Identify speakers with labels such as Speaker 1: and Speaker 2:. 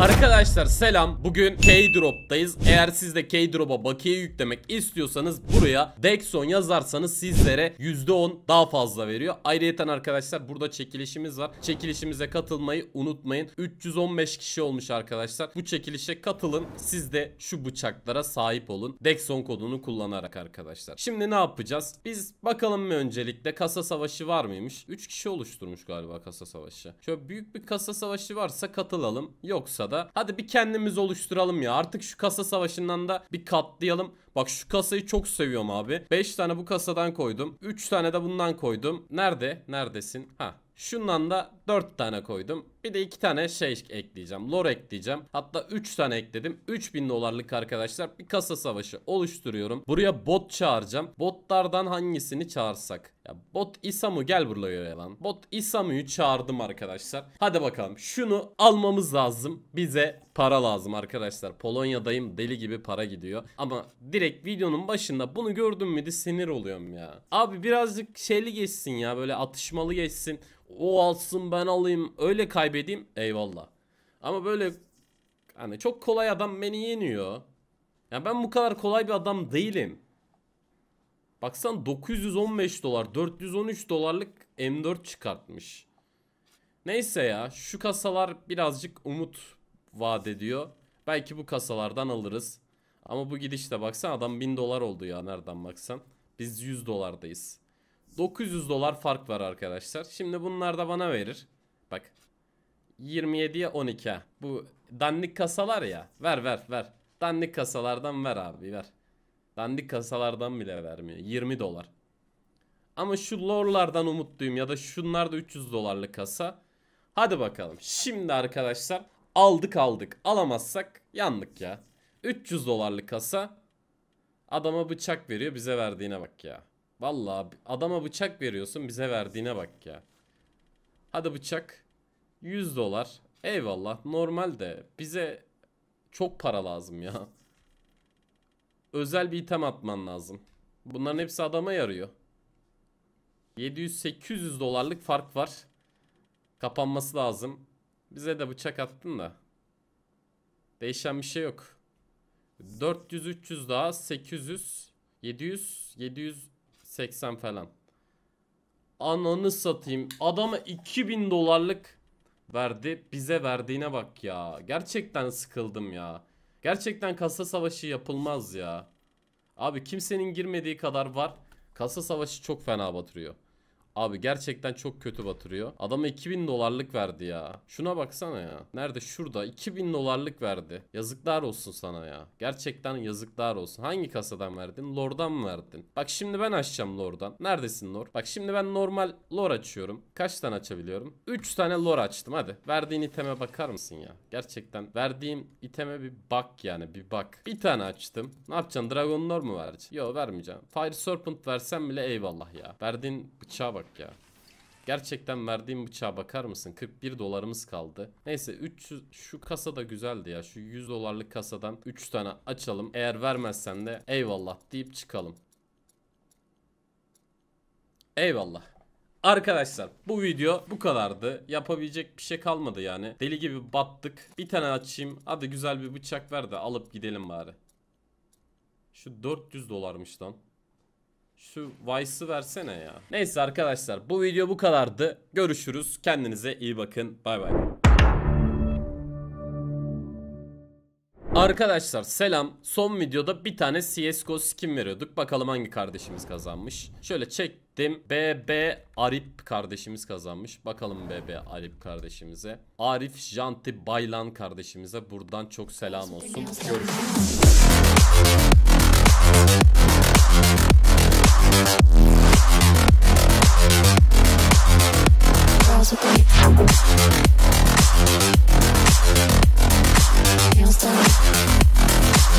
Speaker 1: Arkadaşlar selam. Bugün K-Drop'tayız. Eğer siz de K-Drop'a bakiye yüklemek istiyorsanız buraya Dexon yazarsanız sizlere %10 daha fazla veriyor. Ayrıca arkadaşlar burada çekilişimiz var. Çekilişimize katılmayı unutmayın. 315 kişi olmuş arkadaşlar. Bu çekilişe katılın. Siz de şu bıçaklara sahip olun. Dexon kodunu kullanarak arkadaşlar. Şimdi ne yapacağız? Biz bakalım mı öncelikle kasa savaşı var mıymış? 3 kişi oluşturmuş galiba kasa savaşı. Şöyle büyük bir kasa savaşı varsa katılalım. Yoksa arada. Hadi bir kendimiz oluşturalım ya. Artık şu kasa savaşından da bir katlayalım. Bak şu kasayı çok seviyorum abi. 5 tane bu kasadan koydum. 3 tane de bundan koydum. Nerede? Neredesin? Ha Şundan da 4 tane koydum. Bir de 2 tane şey ekleyeceğim. Lore ekleyeceğim. Hatta 3 tane ekledim. 3000 dolarlık arkadaşlar bir kasa savaşı oluşturuyorum. Buraya bot çağıracağım. Botlardan hangisini çağırsak? Ya bot İsamu gel buraya yalan. Bot İsamu'yu çağırdım arkadaşlar. Hadi bakalım şunu almamız lazım. Bize para lazım arkadaşlar. Polonya'dayım deli gibi para gidiyor. Ama direkt videonun başında bunu gördüm mü de sinir oluyorum ya. Abi birazcık şeyli geçsin ya böyle atışmalı geçsin. O alsın ben alayım öyle kaybedeyim eyvallah. Ama böyle hani çok kolay adam beni yeniyor. Ya ben bu kadar kolay bir adam değilim. Baksan 915 dolar 413 dolarlık M4 çıkartmış. Neyse ya şu kasalar birazcık umut vaat ediyor. Belki bu kasalardan alırız. Ama bu gidişte baksan adam 1000 dolar oldu ya nereden baksan. Biz 100 dolardayız. 900 dolar fark var arkadaşlar. Şimdi bunlar da bana verir. Bak 27'ye 12. Bu dandik kasalar ya. Ver ver ver. Dandik kasalardan ver abi ver. Dandik kasalardan bile vermiyor. 20 dolar. Ama şu lorlardan umutluyum ya da şunlar da 300 dolarlık kasa. Hadi bakalım. Şimdi arkadaşlar aldık aldık. Alamazsak yandık ya. 300 dolarlık kasa. Adama bıçak veriyor bize verdiğine bak ya. Vallahi adama bıçak veriyorsun bize verdiğine bak ya. Hadi bıçak. 100 dolar. Eyvallah normal de bize çok para lazım ya özel bir item atman lazım. Bunların hepsi adama yarıyor. 700-800 dolarlık fark var. Kapanması lazım. Bize de bıçak attın da. Değişen bir şey yok. 400-300 daha 800 700 780 falan. Ananı satayım. Adama 2000 dolarlık verdi. Bize verdiğine bak ya. Gerçekten sıkıldım ya. Gerçekten kasa savaşı yapılmaz ya. Abi kimsenin girmediği kadar var. Kasa savaşı çok fena batırıyor. Abi gerçekten çok kötü batırıyor. Adama 2000 dolarlık verdi ya. Şuna baksana ya. Nerede? Şurada. 2000 dolarlık verdi. Yazıklar olsun sana ya. Gerçekten yazıklar olsun. Hangi kasadan verdin? Lordan mı verdin? Bak şimdi ben açacağım lordan. Neredesin Lord? Bak şimdi ben normal Lord açıyorum. Kaç tane açabiliyorum? 3 tane Lord açtım. Hadi. Verdiğin iteme bakar mısın ya? Gerçekten verdiğim iteme bir bak yani. Bir bak. Bir tane açtım. Ne yapacaksın? Dragon Lord mu vereceksin? Yo vermeyeceğim. Fire Serpent versen bile eyvallah ya. Verdiğin bıçağa bak ya. Gerçekten verdiğim bıçağa bakar mısın? 41 dolarımız kaldı. Neyse 300 şu kasa da güzeldi ya. Şu 100 dolarlık kasadan 3 tane açalım. Eğer vermezsen de eyvallah deyip çıkalım. Eyvallah. Arkadaşlar bu video bu kadardı. Yapabilecek bir şey kalmadı yani. Deli gibi battık. Bir tane açayım. Hadi güzel bir bıçak ver de alıp gidelim bari. Şu 400 dolarmış lan. Şu Vice'ı versene ya. Neyse arkadaşlar bu video bu kadardı. Görüşürüz. Kendinize iyi bakın. Bay bay. Arkadaşlar selam. Son videoda bir tane CSGO skin veriyorduk. Bakalım hangi kardeşimiz kazanmış. Şöyle çektim. BB Arif kardeşimiz kazanmış. Bakalım BB Arif kardeşimize. Arif Janti Baylan kardeşimize buradan çok selam olsun. Görüşürüz. Thank